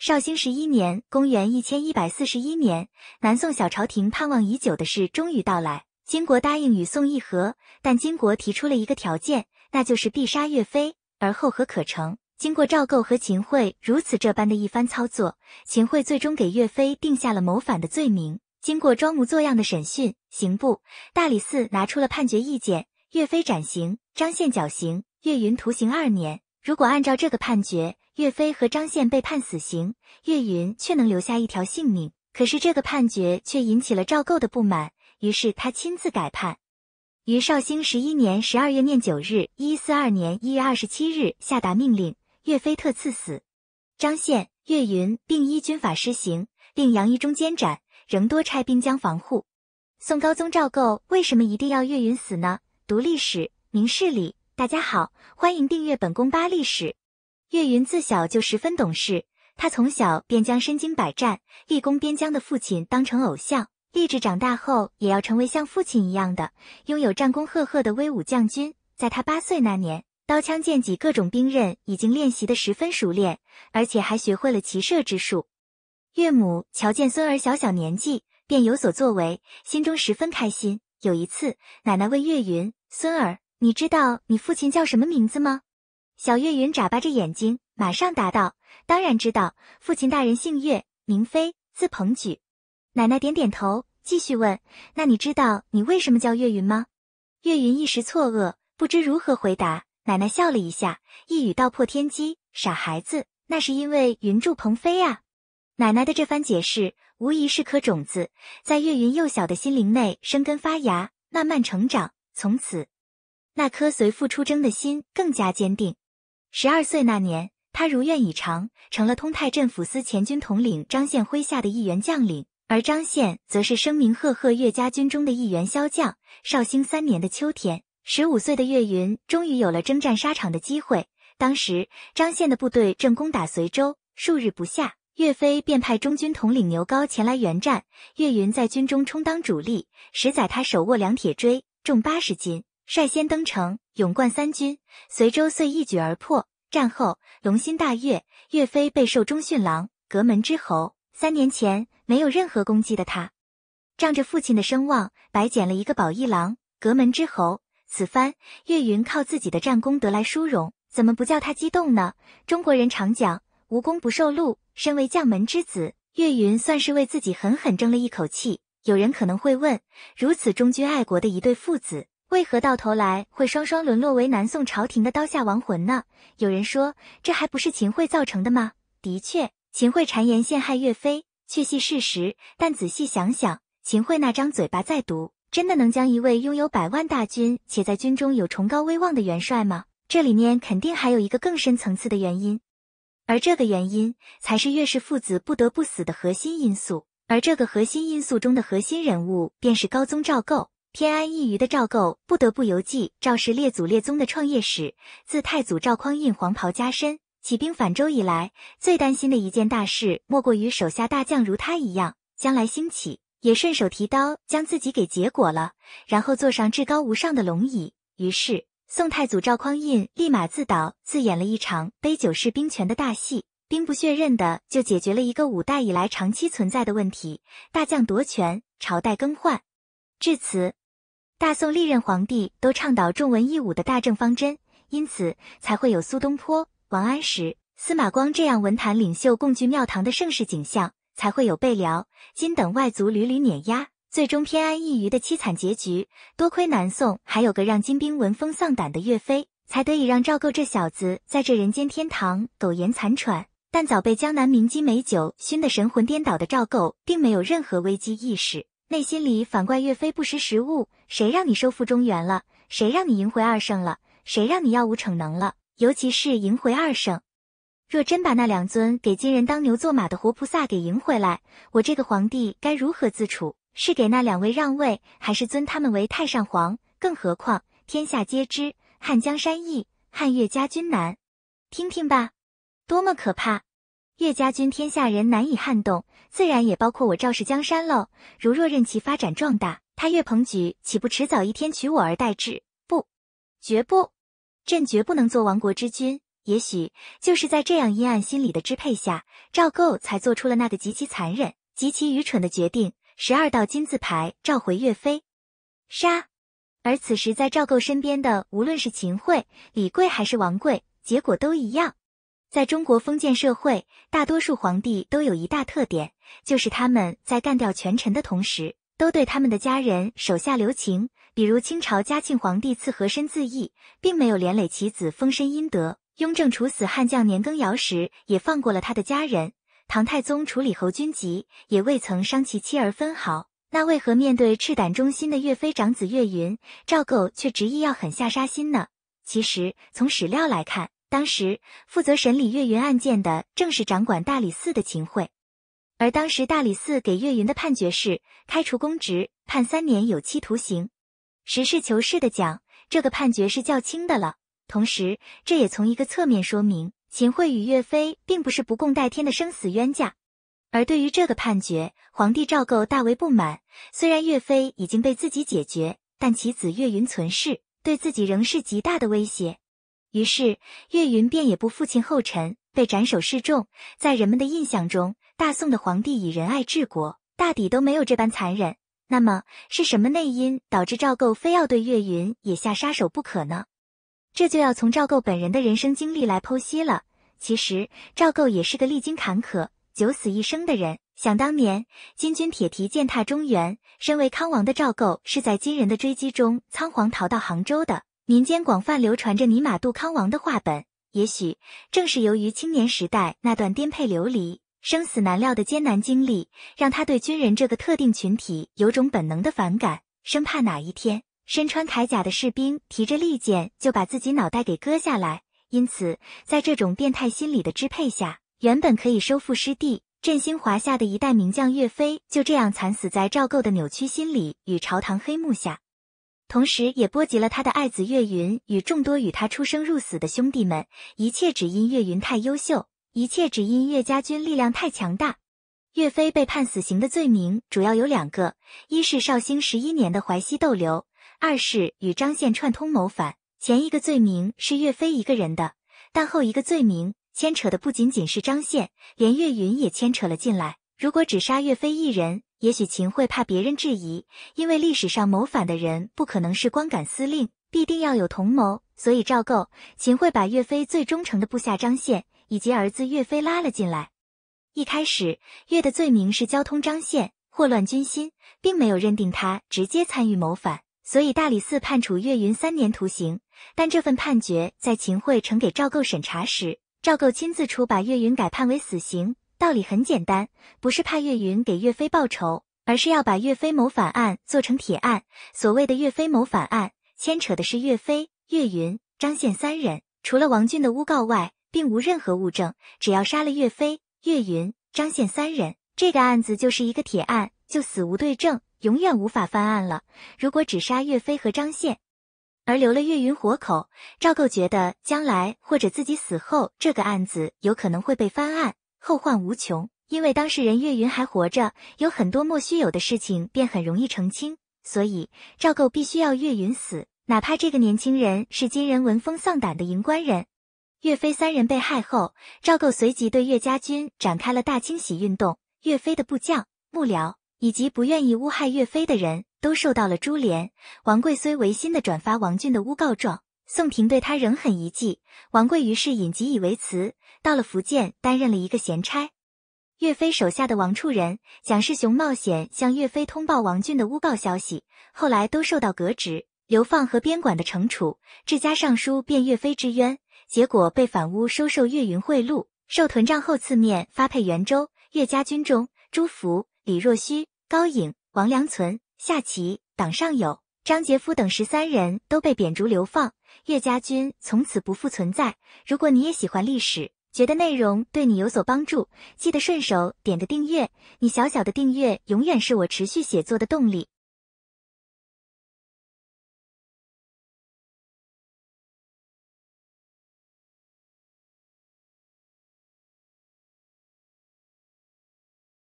绍兴十一年，公元一千一百四十一年，南宋小朝廷盼望已久的事终于到来。金国答应与宋议和，但金国提出了一个条件，那就是必杀岳飞，而后和可成。经过赵构和秦桧如此这般的一番操作，秦桧最终给岳飞定下了谋反的罪名。经过装模作样的审讯，刑部、大理寺拿出了判决意见：岳飞斩刑，张宪绞刑，岳云徒刑二年。如果按照这个判决，岳飞和张宪被判死刑，岳云却能留下一条性命。可是这个判决却引起了赵构的不满，于是他亲自改判。于绍兴十一年十二月廿九日1四4 2年1月27日）下达命令：岳飞特赐死，张宪、岳云并依军法施行，并杨义中监斩，仍多差兵将防护。宋高宗赵构为什么一定要岳云死呢？读历史，明事理。大家好，欢迎订阅本宫八历史。岳云自小就十分懂事，他从小便将身经百战、立功边疆的父亲当成偶像，立志长大后也要成为像父亲一样的拥有战功赫赫的威武将军。在他八岁那年，刀枪剑戟各种兵刃已经练习的十分熟练，而且还学会了骑射之术。岳母瞧见孙儿小小年纪便有所作为，心中十分开心。有一次，奶奶问岳云：“孙儿，你知道你父亲叫什么名字吗？”小月云眨巴着眼睛，马上答道：“当然知道，父亲大人姓岳，名飞，字鹏举。”奶奶点点头，继续问：“那你知道你为什么叫岳云吗？”岳云一时错愕，不知如何回答。奶奶笑了一下，一语道破天机：“傻孩子，那是因为云住鹏飞呀。”奶奶的这番解释，无疑是颗种子，在岳云幼小的心灵内生根发芽，慢慢成长。从此，那颗随父出征的心更加坚定。十二岁那年，他如愿以偿，成了通泰镇抚司前军统领张宪麾下的一员将领。而张宪则是声名赫赫岳家军中的一员骁将。绍兴三年的秋天，十五岁的岳云终于有了征战沙场的机会。当时，张宪的部队正攻打随州，数日不下，岳飞便派中军统领牛皋前来援战。岳云在军中充当主力，实载他手握两铁锥，重八十斤。率先登城，勇冠三军，随州遂一举而破。战后，龙心大悦，岳飞被授中训郎、阁门之侯。三年前，没有任何功绩的他，仗着父亲的声望，白捡了一个宝义郎、阁门之侯。此番，岳云靠自己的战功得来殊荣，怎么不叫他激动呢？中国人常讲无功不受禄，身为将门之子，岳云算是为自己狠狠争了一口气。有人可能会问：如此忠君爱国的一对父子。为何到头来会双双沦落为南宋朝廷的刀下亡魂呢？有人说，这还不是秦桧造成的吗？的确，秦桧谗言陷害岳飞，确系事实。但仔细想想，秦桧那张嘴巴再毒，真的能将一位拥有百万大军且在军中有崇高威望的元帅吗？这里面肯定还有一个更深层次的原因，而这个原因才是岳氏父子不得不死的核心因素。而这个核心因素中的核心人物，便是高宗赵构。偏安一隅的赵构不得不游记赵氏列祖列宗的创业史。自太祖赵匡胤黄袍加身起兵反周以来，最担心的一件大事，莫过于手下大将如他一样，将来兴起，也顺手提刀将自己给结果了，然后坐上至高无上的龙椅。于是，宋太祖赵匡胤立马自导自演了一场杯酒释兵权的大戏，兵不血刃的就解决了一个五代以来长期存在的问题——大将夺权、朝代更换。至此。大宋历任皇帝都倡导重文抑武的大政方针，因此才会有苏东坡、王安石、司马光这样文坛领袖共聚庙堂的盛世景象，才会有被辽、金等外族屡屡碾压，最终偏安一隅的凄惨结局。多亏南宋还有个让金兵闻风丧胆的岳飞，才得以让赵构这小子在这人间天堂苟延残喘。但早被江南名妓美酒熏得神魂颠倒的赵构，并没有任何危机意识。内心里反怪岳飞不识时务，谁让你收复中原了？谁让你赢回二圣了？谁让你耀武逞能了？尤其是赢回二圣，若真把那两尊给金人当牛做马的活菩萨给赢回来，我这个皇帝该如何自处？是给那两位让位，还是尊他们为太上皇？更何况天下皆知汉江山易，汉岳家军难，听听吧，多么可怕！岳家军天下人难以撼动，自然也包括我赵氏江山喽。如若任其发展壮大，他岳鹏举岂不迟早一天取我而代之？不，绝不，朕绝不能做亡国之君。也许就是在这样阴暗心理的支配下，赵构才做出了那个极其残忍、极其愚蠢的决定——十二道金字牌召回岳飞，杀。而此时在赵构身边的，无论是秦桧、李贵还是王贵，结果都一样。在中国封建社会，大多数皇帝都有一大特点，就是他们在干掉权臣的同时，都对他们的家人手下留情。比如清朝嘉庆皇帝赐和珅自缢，并没有连累其子丰绅殷德；雍正处死汉将年羹尧时，也放过了他的家人；唐太宗处理侯君集，也未曾伤其妻儿分毫。那为何面对赤胆忠心的岳飞长子岳云，赵构却执意要狠下杀心呢？其实，从史料来看。当时负责审理岳云案件的正是掌管大理寺的秦桧，而当时大理寺给岳云的判决是开除公职，判三年有期徒刑。实事求是的讲，这个判决是较轻的了。同时，这也从一个侧面说明秦桧与岳飞并不是不共戴天的生死冤家。而对于这个判决，皇帝赵构大为不满。虽然岳飞已经被自己解决，但其子岳云存世，对自己仍是极大的威胁。于是，岳云便也步父亲后尘，被斩首示众。在人们的印象中，大宋的皇帝以仁爱治国，大抵都没有这般残忍。那么，是什么内因导致赵构非要对岳云也下杀手不可呢？这就要从赵构本人的人生经历来剖析了。其实，赵构也是个历经坎坷、九死一生的人。想当年，金军铁蹄践踏中原，身为康王的赵构是在金人的追击中仓皇逃到杭州的。民间广泛流传着尼玛杜康王的话本，也许正是由于青年时代那段颠沛流离、生死难料的艰难经历，让他对军人这个特定群体有种本能的反感，生怕哪一天身穿铠甲的士兵提着利剑就把自己脑袋给割下来。因此，在这种变态心理的支配下，原本可以收复失地、振兴华夏的一代名将岳飞，就这样惨死在赵构的扭曲心理与朝堂黑幕下。同时，也波及了他的爱子岳云与众多与他出生入死的兄弟们。一切只因岳云太优秀，一切只因岳家军力量太强大。岳飞被判死刑的罪名主要有两个：一是绍兴十一年的淮西逗留，二是与张宪串通谋反。前一个罪名是岳飞一个人的，但后一个罪名牵扯的不仅仅是张宪，连岳云也牵扯了进来。如果只杀岳飞一人。也许秦桧怕别人质疑，因为历史上谋反的人不可能是光杆司令，必定要有同谋，所以赵构、秦桧把岳飞最忠诚的部下张宪以及儿子岳飞拉了进来。一开始，岳的罪名是交通张宪、祸乱军心，并没有认定他直接参与谋反，所以大理寺判处岳云三年徒刑。但这份判决在秦桧呈给赵构审查时，赵构亲自出，把岳云改判为死刑。道理很简单，不是怕岳云给岳飞报仇，而是要把岳飞谋反案做成铁案。所谓的岳飞谋反案，牵扯的是岳飞、岳云、张宪三人，除了王俊的诬告外，并无任何物证。只要杀了岳飞、岳云、张宪三人，这个案子就是一个铁案，就死无对证，永远无法翻案了。如果只杀岳飞和张宪，而留了岳云活口，赵构觉得将来或者自己死后，这个案子有可能会被翻案。后患无穷，因为当事人岳云还活着，有很多莫须有的事情便很容易澄清，所以赵构必须要岳云死，哪怕这个年轻人是金人闻风丧胆的营官人。岳飞三人被害后，赵构随即对岳家军展开了大清洗运动，岳飞的部将、幕僚以及不愿意诬害岳飞的人都受到了株连。王贵虽违心的转发王俊的诬告状。宋廷对他仍很遗弃，王贵于是引疾以为辞，到了福建担任了一个闲差。岳飞手下的王处人蒋世雄冒险向岳飞通报王俊的诬告消息，后来都受到革职、流放和边管的惩处。治家尚书辩岳飞之冤，结果被反诬收受岳云贿赂，受屯帐后赐面发配袁州。岳家军中，朱福、李若虚、高颖、王良存、夏琪、党上有。张杰夫等十三人都被贬逐流放，岳家军从此不复存在。如果你也喜欢历史，觉得内容对你有所帮助，记得顺手点个订阅。你小小的订阅，永远是我持续写作的动力。